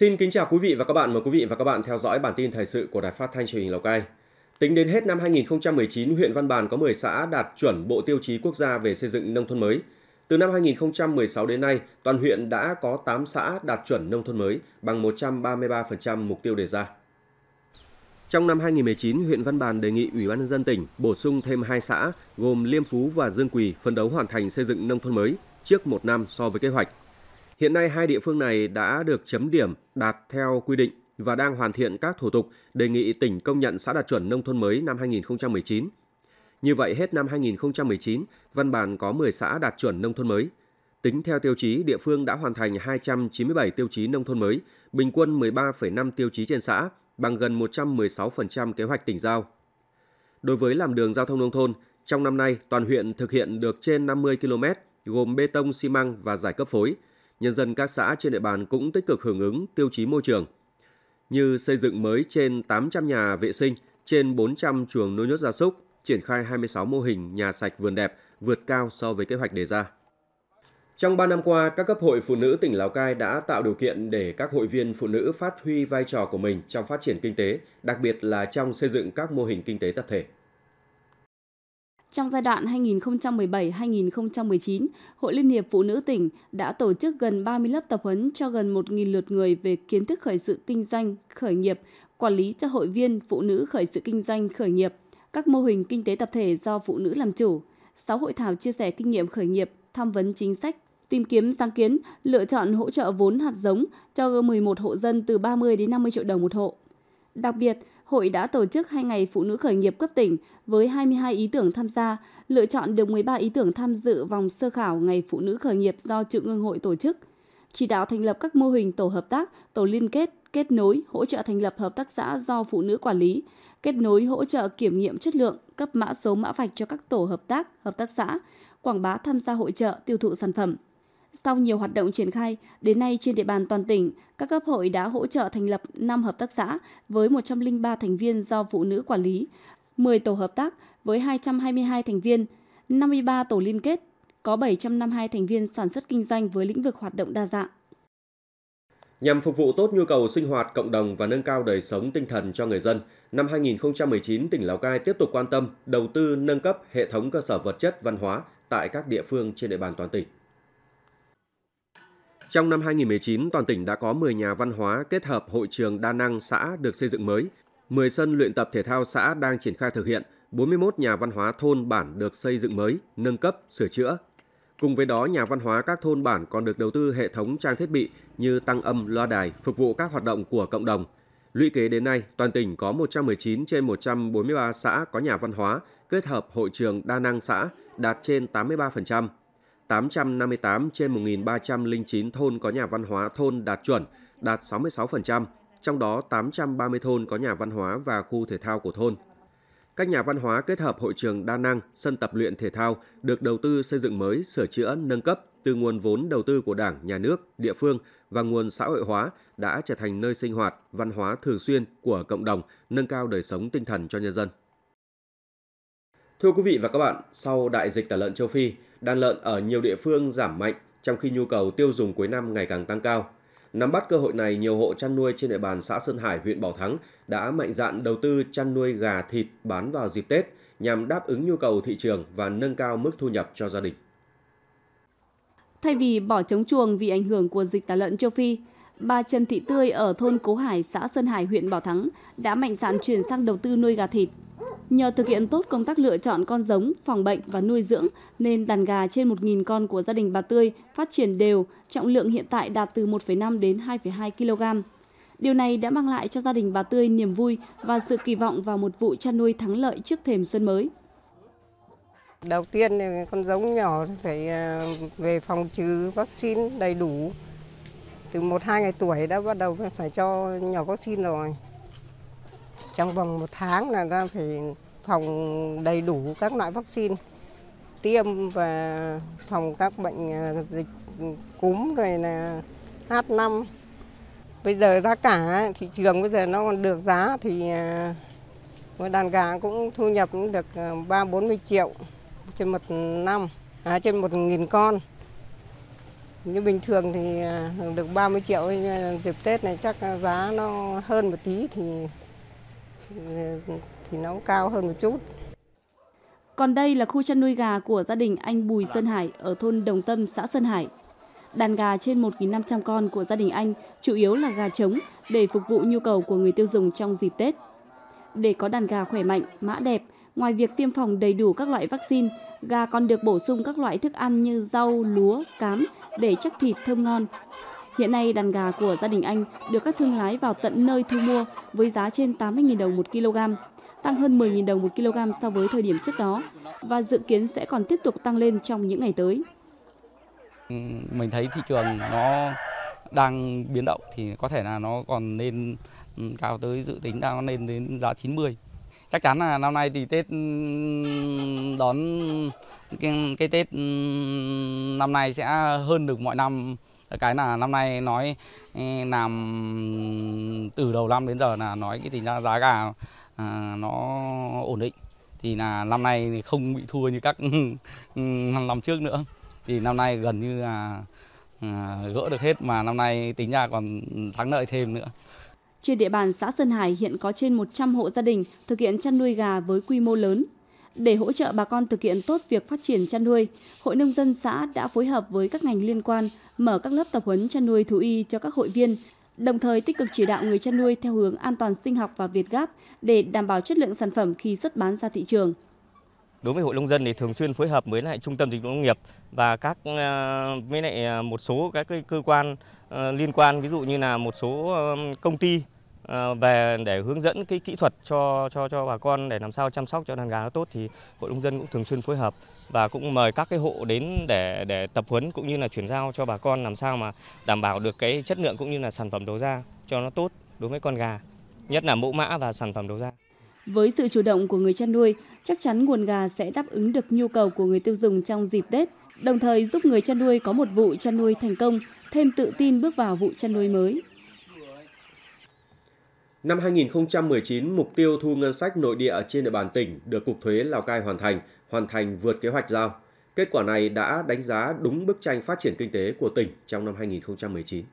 Xin kính chào quý vị và các bạn. Mời quý vị và các bạn theo dõi bản tin thời sự của Đài Phát thanh truyền hình Lào Cai. Tính đến hết năm 2019, huyện Văn Bàn có 10 xã đạt chuẩn Bộ tiêu chí quốc gia về xây dựng nông thôn mới. Từ năm 2016 đến nay, toàn huyện đã có 8 xã đạt chuẩn nông thôn mới, bằng 133% mục tiêu đề ra. Trong năm 2019, huyện Văn Bàn đề nghị Ủy ban nhân dân tỉnh bổ sung thêm 2 xã gồm Liêm Phú và Dương Quỳ phấn đấu hoàn thành xây dựng nông thôn mới trước một năm so với kế hoạch. Hiện nay hai địa phương này đã được chấm điểm đạt theo quy định và đang hoàn thiện các thủ tục đề nghị tỉnh công nhận xã đạt chuẩn nông thôn mới năm 2019. Như vậy hết năm 2019, văn bản có 10 xã đạt chuẩn nông thôn mới. Tính theo tiêu chí, địa phương đã hoàn thành 297 tiêu chí nông thôn mới, bình quân 13,5 tiêu chí trên xã, bằng gần 116% kế hoạch tỉnh giao. Đối với làm đường giao thông nông thôn, trong năm nay toàn huyện thực hiện được trên 50 km, gồm bê tông xi măng và giải cấp phối – nhân dân các xã trên địa bàn cũng tích cực hưởng ứng tiêu chí môi trường, như xây dựng mới trên 800 nhà vệ sinh, trên 400 chuồng nuôi nhốt gia súc, triển khai 26 mô hình nhà sạch vườn đẹp, vượt cao so với kế hoạch đề ra. Trong 3 năm qua, các cấp hội phụ nữ tỉnh Lào Cai đã tạo điều kiện để các hội viên phụ nữ phát huy vai trò của mình trong phát triển kinh tế, đặc biệt là trong xây dựng các mô hình kinh tế tập thể. Trong giai đoạn 2017-2019, Hội Liên hiệp Phụ nữ tỉnh đã tổ chức gần 30 lớp tập huấn cho gần 1.000 lượt người về kiến thức khởi sự kinh doanh, khởi nghiệp, quản lý cho hội viên phụ nữ khởi sự kinh doanh, khởi nghiệp, các mô hình kinh tế tập thể do phụ nữ làm chủ, 6 hội thảo chia sẻ kinh nghiệm khởi nghiệp, tham vấn chính sách, tìm kiếm sáng kiến, lựa chọn hỗ trợ vốn hạt giống cho 11 hộ dân từ 30 đến 50 triệu đồng một hộ. Đặc biệt, hội đã tổ chức hai ngày phụ nữ khởi nghiệp cấp tỉnh với 22 ý tưởng tham gia, lựa chọn được 13 ý tưởng tham dự vòng sơ khảo Ngày Phụ nữ khởi nghiệp do Trung ương hội tổ chức. Chỉ đạo thành lập các mô hình tổ hợp tác, tổ liên kết, kết nối, hỗ trợ thành lập hợp tác xã do phụ nữ quản lý, kết nối hỗ trợ kiểm nghiệm chất lượng, cấp mã số mã vạch cho các tổ hợp tác, hợp tác xã, quảng bá tham gia hội trợ tiêu thụ sản phẩm. Sau nhiều hoạt động triển khai, đến nay trên địa bàn toàn tỉnh, các cấp hội đã hỗ trợ thành lập 5 hợp tác xã với 103 thành viên do phụ nữ quản lý, 10 tổ hợp tác với 222 thành viên, 53 tổ liên kết, có 752 thành viên sản xuất kinh doanh với lĩnh vực hoạt động đa dạng. Nhằm phục vụ tốt nhu cầu sinh hoạt cộng đồng và nâng cao đời sống tinh thần cho người dân, năm 2019 tỉnh Lào Cai tiếp tục quan tâm đầu tư nâng cấp hệ thống cơ sở vật chất văn hóa tại các địa phương trên địa bàn toàn tỉnh. Trong năm 2019, toàn tỉnh đã có 10 nhà văn hóa kết hợp hội trường đa năng xã được xây dựng mới, 10 sân luyện tập thể thao xã đang triển khai thực hiện, 41 nhà văn hóa thôn bản được xây dựng mới, nâng cấp, sửa chữa. Cùng với đó, nhà văn hóa các thôn bản còn được đầu tư hệ thống trang thiết bị như tăng âm, loa đài, phục vụ các hoạt động của cộng đồng. Lũy kế đến nay, toàn tỉnh có 119 trên 143 xã có nhà văn hóa kết hợp hội trường đa năng xã, đạt trên 83%. 858 trên 1.309 thôn có nhà văn hóa thôn đạt chuẩn, đạt 66%, trong đó 830 thôn có nhà văn hóa và khu thể thao của thôn. Các nhà văn hóa kết hợp hội trường đa năng, sân tập luyện thể thao được đầu tư xây dựng mới, sửa chữa, nâng cấp từ nguồn vốn đầu tư của Đảng, Nhà nước, địa phương và nguồn xã hội hóa đã trở thành nơi sinh hoạt, văn hóa thường xuyên của cộng đồng, nâng cao đời sống tinh thần cho nhân dân. Thưa quý vị và các bạn, sau đại dịch tả lợn châu Phi, đàn lợn ở nhiều địa phương giảm mạnh trong khi nhu cầu tiêu dùng cuối năm ngày càng tăng cao. Nắm bắt cơ hội này, nhiều hộ chăn nuôi trên địa bàn xã Sơn Hải, huyện Bảo Thắng đã mạnh dạn đầu tư chăn nuôi gà thịt bán vào dịp Tết nhằm đáp ứng nhu cầu thị trường và nâng cao mức thu nhập cho gia đình. Thay vì bỏ trống chuồng vì ảnh hưởng của dịch tả lợn châu Phi, bà Trần Thị Tươi ở thôn Cố Hải, xã Sơn Hải, huyện Bảo Thắng đã mạnh dạn chuyển sang đầu tư nuôi gà thịt Nhờ thực hiện tốt công tác lựa chọn con giống, phòng bệnh và nuôi dưỡng nên đàn gà trên 1.000 con của gia đình bà Tươi phát triển đều, trọng lượng hiện tại đạt từ 1,5 đến 2,2 kg. Điều này đã mang lại cho gia đình bà Tươi niềm vui và sự kỳ vọng vào một vụ chăn nuôi thắng lợi trước thềm xuân mới. Đầu tiên thì con giống nhỏ phải ờ, về phòng trừ vaccine đầy đủ. Từ 1-2 ngày tuổi đã bắt đầu phải cho nhỏ vaccine rồi. Trong vòng một tháng là ta phải phòng đầy đủ các loại vaccine tiêm và phòng các bệnh à, dịch cúm rồi là H5. Bây giờ giá cả thị trường bây giờ nó còn được giá thì à, một đàn gà cũng thu nhập cũng được 3 à, 40 triệu trên một năm, à, trên một nghìn con. Như bình thường thì được 30 triệu dịp Tết này chắc giá nó hơn một tí thì thì nó cao hơn một chút. Còn đây là khu chăn nuôi gà của gia đình anh Bùi Sơn Hải ở thôn Đồng Tâm, xã Sơn Hải. Đàn gà trên 1.500 con của gia đình anh chủ yếu là gà trống để phục vụ nhu cầu của người tiêu dùng trong dịp Tết. Để có đàn gà khỏe mạnh, mã đẹp, ngoài việc tiêm phòng đầy đủ các loại vaccine, gà còn được bổ sung các loại thức ăn như rau, lúa, cám để chắc thịt thơm ngon. Hiện nay đàn gà của gia đình anh được các thương lái vào tận nơi thu mua với giá trên 80.000 đồng một kg, tăng hơn 10.000 đồng một kg so với thời điểm trước đó và dự kiến sẽ còn tiếp tục tăng lên trong những ngày tới. Mình thấy thị trường nó đang biến động thì có thể là nó còn lên cao tới dự tính đang lên đến giá 90. Chắc chắn là năm nay thì Tết đón cái, cái Tết năm nay sẽ hơn được mọi năm cái là năm nay nói ừ, làm từ đầu năm đến giờ là nói cái tình giá giá gà à, nó ổn định thì là năm nay không bị thua như các ừ, năm trước nữa thì năm nay gần như là à, gỡ được hết mà năm nay tính ra còn thắng lợi thêm nữa trên địa bàn xã Sơn Hải hiện có trên 100 hộ gia đình thực hiện chăn nuôi gà với quy mô lớn để hỗ trợ bà con thực hiện tốt việc phát triển chăn nuôi, Hội Nông dân xã đã phối hợp với các ngành liên quan mở các lớp tập huấn chăn nuôi thú y cho các hội viên, đồng thời tích cực chỉ đạo người chăn nuôi theo hướng an toàn sinh học và Việt Gáp để đảm bảo chất lượng sản phẩm khi xuất bán ra thị trường. Đối với hội nông dân thì thường xuyên phối hợp với lại trung tâm dịch vụ nông nghiệp và các ờ, với lại ờ, một số các cơ quan ờ, liên quan ví dụ như là một số công ty Ờ, về để hướng dẫn cái kỹ thuật cho cho cho bà con để làm sao chăm sóc cho đàn gà nó tốt thì hội nông dân cũng thường xuyên phối hợp và cũng mời các cái hộ đến để để tập huấn cũng như là chuyển giao cho bà con làm sao mà đảm bảo được cái chất lượng cũng như là sản phẩm đầu ra cho nó tốt đối với con gà, nhất là mẫu mã và sản phẩm đầu ra. Với sự chủ động của người chăn nuôi, chắc chắn nguồn gà sẽ đáp ứng được nhu cầu của người tiêu dùng trong dịp Tết, đồng thời giúp người chăn nuôi có một vụ chăn nuôi thành công, thêm tự tin bước vào vụ chăn nuôi mới. Năm 2019, mục tiêu thu ngân sách nội địa trên địa bàn tỉnh được Cục Thuế Lào Cai hoàn thành, hoàn thành vượt kế hoạch giao. Kết quả này đã đánh giá đúng bức tranh phát triển kinh tế của tỉnh trong năm 2019.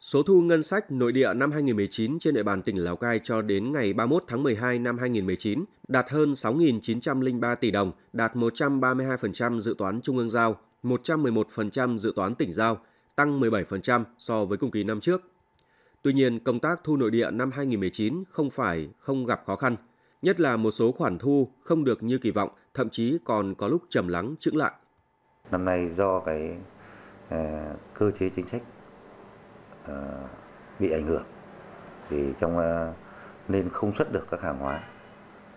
Số thu ngân sách nội địa năm 2019 trên địa bàn tỉnh Lào Cai cho đến ngày 31 tháng 12 năm 2019 đạt hơn 6.903 tỷ đồng, đạt 132% dự toán trung ương giao, 111% dự toán tỉnh giao, tăng 17% so với cùng kỳ năm trước Tuy nhiên, công tác thu nội địa năm 2019 không phải không gặp khó khăn, nhất là một số khoản thu không được như kỳ vọng, thậm chí còn có lúc trầm lắng chững lại. Năm nay do cái uh, cơ chế chính sách uh, bị ảnh hưởng thì trong uh, nên không xuất được các hàng hóa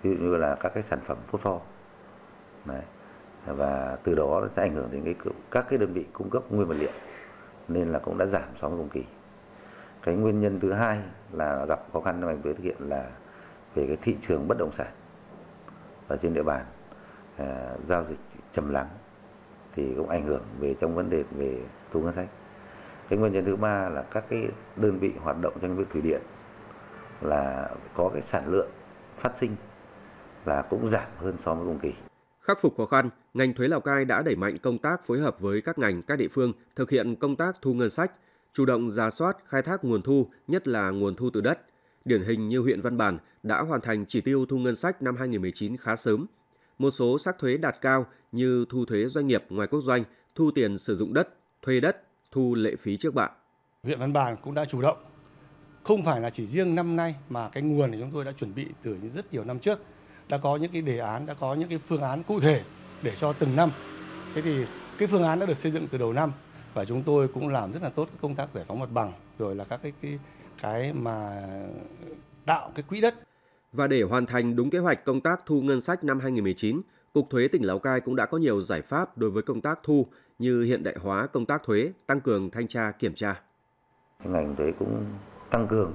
ví dụ như là các cái sản phẩm phốt pho Đấy. và từ đó sẽ ảnh hưởng đến cái các cái đơn vị cung cấp nguyên vật liệu nên là cũng đã giảm so với cùng kỳ cái nguyên nhân thứ hai là gặp khó khăn trong ngành thuế thực hiện là về cái thị trường bất động sản ở trên địa bàn à, giao dịch trầm lắng thì cũng ảnh hưởng về trong vấn đề về thu ngân sách cái nguyên nhân thứ ba là các cái đơn vị hoạt động trong việc thủy điện là có cái sản lượng phát sinh là cũng giảm hơn so với cùng kỳ Khắc phục khó khăn, ngành thuế Lào Cai đã đẩy mạnh công tác phối hợp với các ngành, các địa phương thực hiện công tác thu ngân sách, chủ động ra soát, khai thác nguồn thu, nhất là nguồn thu từ đất. Điển hình như huyện Văn Bản đã hoàn thành chỉ tiêu thu ngân sách năm 2019 khá sớm. Một số sắc thuế đạt cao như thu thuế doanh nghiệp ngoài quốc doanh, thu tiền sử dụng đất, thuê đất, thu lệ phí trước bạ. Huyện Văn Bản cũng đã chủ động không phải là chỉ riêng năm nay mà cái nguồn thì chúng tôi đã chuẩn bị từ rất nhiều năm trước đã có những cái đề án đã có những cái phương án cụ thể để cho từng năm thế thì cái phương án đã được xây dựng từ đầu năm và chúng tôi cũng làm rất là tốt công tác giải phóng mặt bằng rồi là các cái cái, cái mà tạo cái quỹ đất. Và để hoàn thành đúng kế hoạch công tác thu ngân sách năm 2019, Cục Thuế tỉnh Lào Cai cũng đã có nhiều giải pháp đối với công tác thu như hiện đại hóa công tác thuế, tăng cường thanh tra kiểm tra. Ngành thuế cũng tăng cường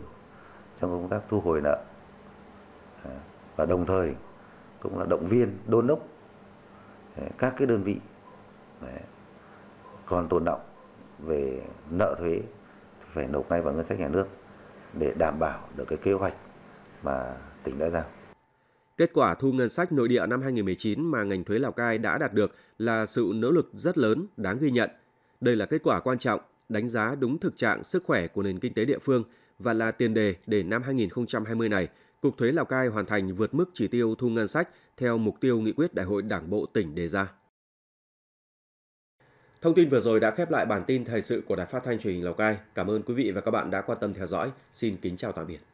trong công tác thu hồi nợ à, và đồng thời cũng là động viên đôn đốc à, các cái đơn vị à, còn tồn động về nợ thuế phải nộp ngay vào ngân sách nhà nước để đảm bảo được cái kế hoạch mà tỉnh đã giao. Kết quả thu ngân sách nội địa năm 2019 mà ngành thuế Lào Cai đã đạt được là sự nỗ lực rất lớn, đáng ghi nhận. Đây là kết quả quan trọng, đánh giá đúng thực trạng sức khỏe của nền kinh tế địa phương và là tiền đề để năm 2020 này, Cục Thuế Lào Cai hoàn thành vượt mức chỉ tiêu thu ngân sách theo mục tiêu nghị quyết Đại hội Đảng bộ tỉnh đề ra. Thông tin vừa rồi đã khép lại bản tin thời sự của Đài Phát thanh Truyền hình Lào Cai. Cảm ơn quý vị và các bạn đã quan tâm theo dõi. Xin kính chào tạm biệt.